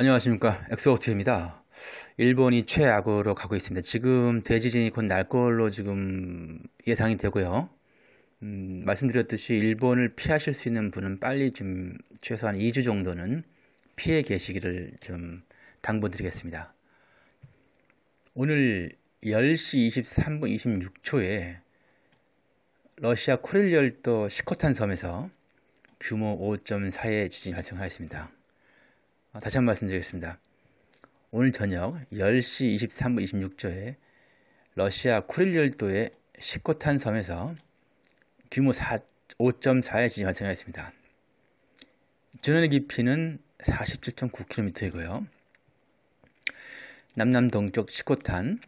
안녕하십니까 엑스워트입니다 일본이 최악으로 가고 있습니다 지금 대지진이 곧 날 걸로 지금 예상이 되고요 음, 말씀드렸듯이 일본을 피하실 수 있는 분은 빨리 좀 최소한 2주 정도는 피해 계시기를 좀 당부드리겠습니다 오늘 10시 23분 26초에 러시아 쿠릴열도 시코탄 섬에서 규모 5.4의 지진이 발생하였습니다. 아, 다시 한번 말씀드리겠습니다. 오늘 저녁 10시 23분 26초에 러시아 쿠릴열도의 시코탄 섬에서 규모 5.4의 지진이 발생하였습니다. 전원의 깊이는 47.9km이고요. 남남동쪽 시코탄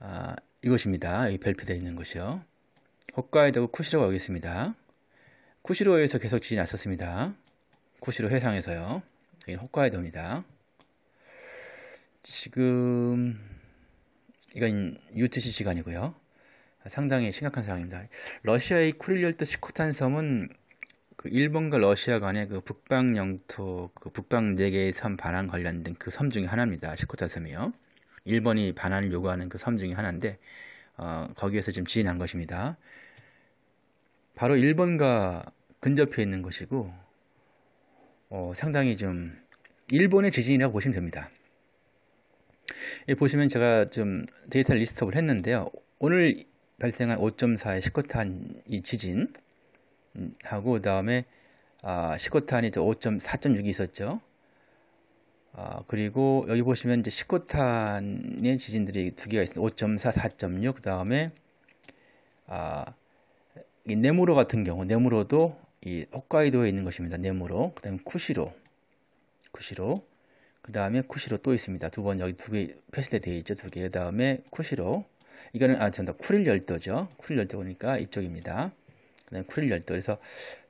아, 이곳입니다. 여기 별표되어 있는 곳이요. 홋카이도 쿠시로가 오겠습니다 쿠시로에서 계속 지진이 났었습니다. 쿠시로 해상에서요. 저희 홋카이도입니다. 지금 이건 UTC 시간이고요. 상당히 심각한 상황입니다. 러시아의 쿠릴열도 시코탄 섬은 그 일본과 러시아 간의 그 북방 영토, 그 북방 네 개의 섬 반환 관련된 그 섬 중에 하나입니다. 시코탄 섬이요. 일본이 반환을 요구하는 그 섬 중에 하나인데 어, 거기에서 지금 지인한 것입니다. 바로 일본과 근접해 있는 것이고 어, 상당히 좀 일본의 지진이라고 보시면 됩니다. 보시면 제가 좀 데이터를 리스트업을 했는데요. 오늘 발생한 5.4의 시코탄 이 지진 음, 하고 그다음에 아, 시코탄이 5.4.6이 있었죠. 아, 그리고 여기 보시면 이제 시코탄의 지진들이 두 개가 있습니다 5.4, 4.6 그다음에 아, 네모로 같은 경우 네모로도 이 홋카이도에 있는 것입니다. 네모로. 그 다음에 쿠시로. 쿠시로. 그 다음에 쿠시로 또 있습니다. 두 번 여기 두개 표시되어 있죠. 두 개. 그 다음에 쿠시로. 이거는, 아, 전다 쿠릴 열도죠. 쿠릴 열도 보니까 이쪽입니다. 그 다음에 쿠릴 열도. 그래서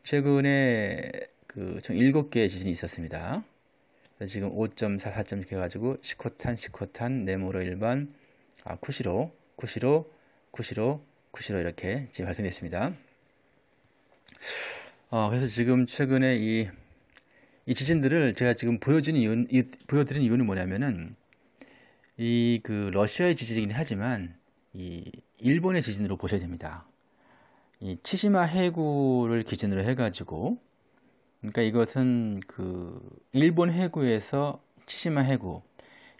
최근에 그총 일곱 개의 지진이 있었습니다. 지금 5.4, 4.6 해가지고 시코탄, 시코탄, 네모로 1번, 아, 쿠시로, 쿠시로, 쿠시로, 쿠시로 이렇게 지금 발생했습니다 어, 그래서 지금 최근에 이, 이 지진들을 제가 지금 보여지린 이유는, 이, 보여드린 이유는 뭐냐면은 이 그 러시아의 지진이긴 하지만 이 일본의 지진으로 보셔야 됩니다. 이 치시마 해구를 기준으로 해가지고 그러니까 이것은 그 일본 해구에서 치시마 해구,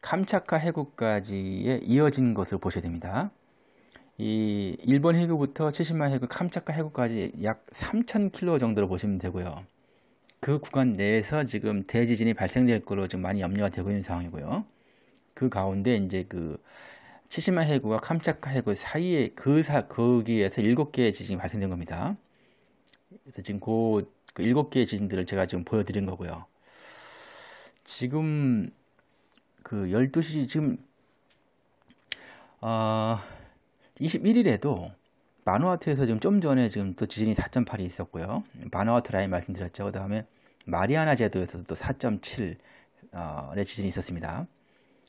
감차카 해구까지의 이어진 것을 보셔야 됩니다. 이 일본 해구부터 70만 해구 캄차카 해구까지 약 3,000km 정도로 보시면 되고요. 그 구간 내에서 지금 대지진이 발생될 거로 좀 많이 염려가 되고 있는 상황이고요. 그 가운데 이제 그 70만 해구와 캄차카 해구 사이에 그 사, 거기에서 7개의 지진이 발생된 겁니다. 그래서 지금 그, 그 7개의 지진들을 제가 지금 보여드린 거고요. 지금 그 12시 지금 어... 21일에도 마누아트에서 지금 좀 전에 지금 또 지진이 4.8이 있었고요. 마누아트 라인 말씀드렸죠. 그 다음에 마리아나 제도에서도 또 4.7의 어, 지진이 있었습니다.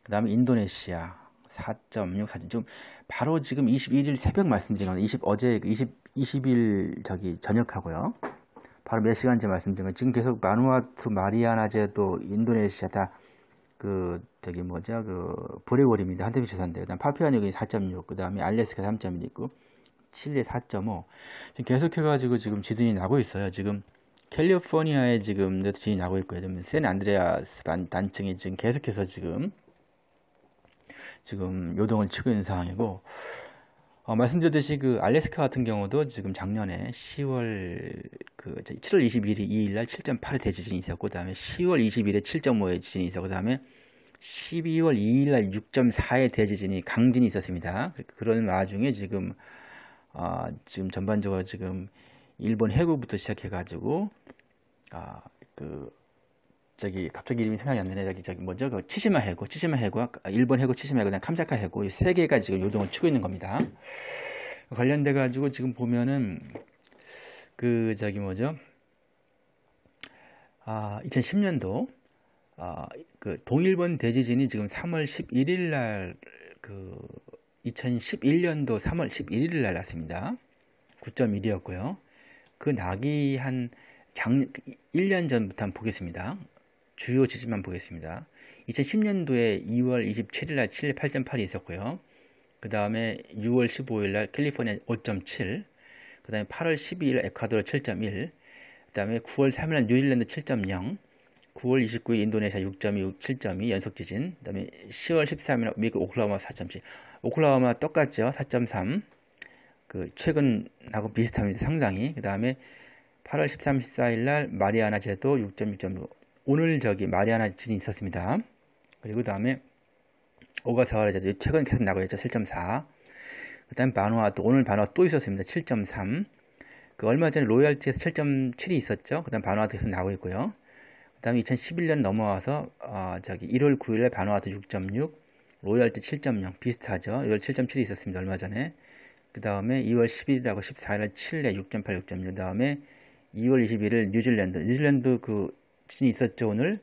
그 다음에 인도네시아 4.6 사진 좀 바로 지금 21일 새벽 말씀드린 건 20, 어제 20, 20일 저기 저녁하고요. 바로 몇 시간째 말씀드린 건 지금 계속 마누아트 마리아나 제도, 인도네시아 다그 저기 뭐죠 그브레고리입니다 한태비 조사인데 그다음 파피아 뉴기니 4.6 그다음에 알래스카 3.6 칠레 4.5 지금 계속해 가지고 지금 지진이 나고 있어요. 지금 캘리포니아에 지금 지진이 나고 있고요. 지금 샌 안드레아스 단층이 지금 계속해서 지금 지금 요동을 치고 있는 상황이고 어, 말씀드렸듯이 그 알래스카 같은 경우도 지금 작년에 10월 그 7월 21일 2일 날 7.8의 대지진이 있었고 그다음에 10월 20일에 7.5의 지진이 있었고 그다음에 12월 2일 날 6.4의 대지진이 강진이 있었습니다. 그, 그런 와중에 지금 어, 지금 전반적으로 지금 일본 해구부터 시작해가지고 아, 그 저기 갑자기 이름이 생각이 안 나네. 저기 저기 뭐죠? 그 치시마 해고, 치시마 해고, 아, 일본 해고, 치시마 해고, 그냥 캄자카 해고 이세 개가 지금 요동을 치고 있는 겁니다. 관련돼 가지고 지금 보면은 그 저기 뭐죠? 아, 2010년도 아, 그 동일본 대지진이 지금 3월 11일 날 그 2011년도 3월 11일 날 났습니다. 9.1이었고요. 그 낙이 한 작, 1년 전부터 한번 보겠습니다. 주요 지진만 보겠습니다. 2010년도에 2월 27일 날 7, 8.8이 있었고요. 그 다음에 6월 15일 날 캘리포니아 5.7, 그 다음에 8월 12일 에콰도르 7.1, 그 다음에 9월 3일 날 뉴질랜드 7.0, 9월 29일 인도네시아 6.2, 7.2 연속 지진, 그 다음에 10월 13일 미국 오클라호마 4.7, 오클라호마 똑같죠, 4.3, 그 최근하고 비슷합니다, 상당히. 그 다음에 8월 13, 14일 날 마리아나 제도 6.6.6, 오늘 저기 마리아나 지진이 있었습니다. 그리고 다음에 오가사월라 제도 최근 계속 나고 있죠, 7.4. 그 다음에 바누아또, 오늘 바누아또 또 있었습니다, 7.3. 그 얼마 전에 로얄티에서 7.7이 있었죠. 그 다음 에바누아투 계속 나고 있고요. 다음에 2011년 넘어와서 어, 저기 1월 9일에 바누아투 6.6, 로열트 7.0 비슷하죠. 로열 7.7이 있었습니다. 얼마 전에. 그 다음에 2월 11일하고 14일에 칠레 6.8, 6.6. 다음에 2월 21일 뉴질랜드. 뉴질랜드 그 지진이 있었죠 오늘.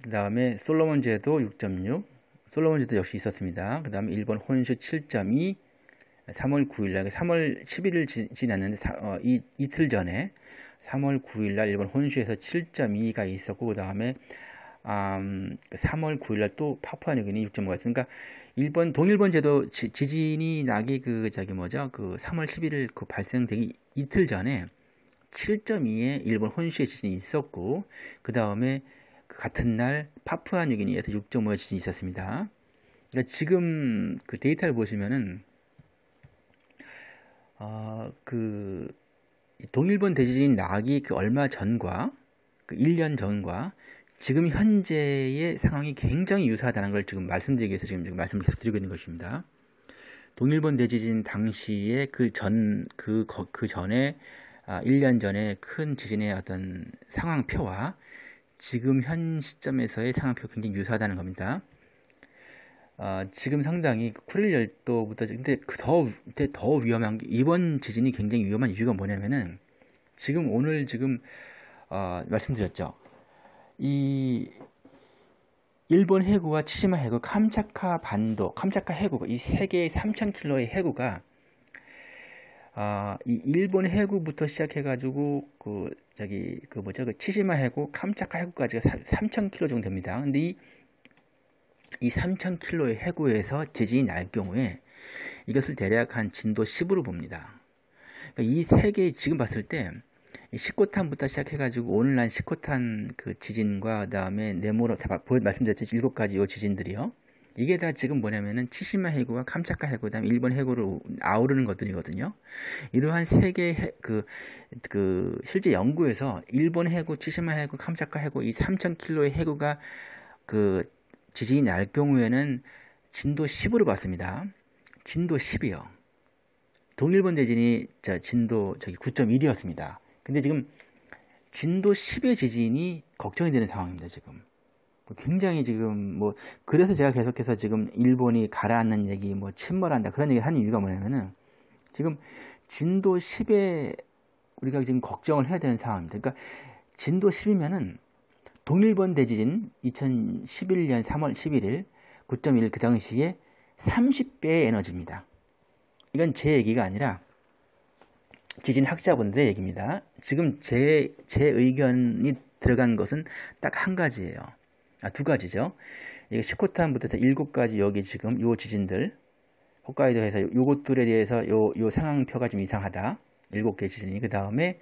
그 다음에 솔로몬 제도 6.6. 솔로몬 제도 역시 있었습니다. 그 다음에 일본 혼슈 7.2. 3월 9일 날, 3월 11일 지났는데 어, 이틀 전에 3월 9일 날 일본 혼슈에서 7.2가 있었고 그다음에 음, 3월 9일 날 또 파푸아뉴기니 6.5가 있으니까 일본 동일본 제도 지, 진이 나기 그 저기 뭐죠? 그 3월 11일 그 발생되기 이틀 전에 7.2에 일본 혼슈의 지진이 있었고 그다음에 그 같은 날 파푸아뉴기니에서 6.5의 지진이 있었습니다. 그러니까 지금 그 데이터를 보시면은 어그 동일본 대지진 이 나기 그 얼마 전과 그 1년 전과 지금 현재의 상황이 굉장히 유사하다는 걸 지금 말씀드리기 위해서 지금, 지금 말씀을 계속 드리고 있는 것입니다. 동일본 대지진 당시에 그 전, 그, 그 전에, 아, 1년 전에 큰 지진의 어떤 상황표와 지금 현 시점에서의 상황표 굉장히 유사하다는 겁니다. 아, 지금 상당히 그 쿠릴 열도부터 근데 그 더, 근데 더 위험한 게 이번 지진이 굉장히 위험한 이유가 뭐냐면은 지금 오늘 지금 어, 말씀드렸죠. 이 일본 해구와 치시마 해구, 캄차카 반도, 캄차카 해구 가이세 개의 3천 킬로의 해구가 아, 어, 이 일본 해구부터 시작해 가지고 그 저기 그 뭐죠? 그 치시마 해구, 캄차카 해구까지가 3천 킬로 정도 됩니다. 근데 이이 3,000km의 해구에서 지진이 날 경우에 이것을 대략 한 진도 10으로 봅니다. 그러니까 이세 개 지금 봤을 때 19탄부터 시작해가지고 오늘 날 19탄 그 지진과 그다음에 네모로 다 말씀드렸죠 일곱 가지 요 지진들이요. 이게 다 지금 뭐냐면은 치시마 해구와 캄차카 해구, 그다음 일본 해구를 아우르는 것들이거든요. 이러한 세 개의 그, 그 실제 연구에서 일본 해구, 치시마 해구, 캄차카 해구 이 3,000km의 해구가 그 지진이 날 경우에는 진도 10으로 봤습니다. 진도 10이요. 동일본 대진이 자, 진도 저기 9.1이었습니다. 근데 지금 진도 10의 지진이 걱정이 되는 상황입니다. 지금 뭐 굉장히 지금 뭐 그래서 제가 계속해서 지금 일본이 가라앉는 얘기, 뭐 침몰한다 그런 얘기 하는 이유가 뭐냐면은 지금 진도 10에 우리가 지금 걱정을 해야 되는 상황입니다. 그러니까 진도 10이면은 동일본 대지진 2011년 3월 11일 9.1 그 당시에 30배의 에너지입니다. 이건 제 얘기가 아니라 지진 학자분들의 얘기입니다. 지금 제, 제 의견이 들어간 것은 딱 한 가지예요. 아, 두 가지죠. 이게 시코탄부터 해 일곱 가지 여기 지금 요 지진들, 홋카이도에서 요것들에 대해서 요, 요 상황표가 좀 이상하다. 일곱 개 지진이. 그 다음에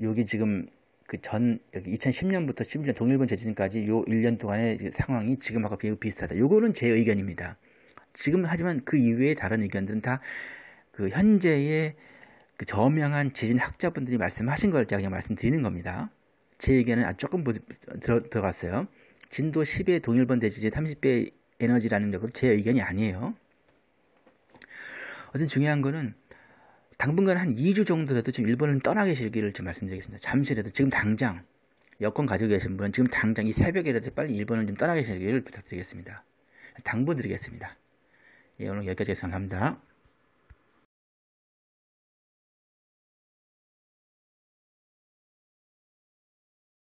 여기 지금 그전 2010년부터 11년 동일본 재지진까지 요 1년 동안의 상황이 지금하고 비슷하다. 요거는 제 의견입니다. 지금 하지만 그 이외의 다른 의견들은 다 그 현재의 그 저명한 지진 학자분들이 말씀하신 걸 제가 그냥 말씀드리는 겁니다. 제 의견은 아 조금 들어, 들어갔어요. 진도 10의 동일본 대지진 30배 에너지라는 적으로 제 의견이 아니에요. 어떤 중요한 거는 당분간 한 2주 정도라도 지금 일본을 떠나 계시기를 좀 말씀드리겠습니다. 잠시라도 지금 당장 여권 가지고 계신 분은 지금 당장 이 새벽이라도 빨리 일본을 좀 떠나 계시기를 부탁드리겠습니다. 당부드리겠습니다. 예, 오늘 여기까지 감사합니다.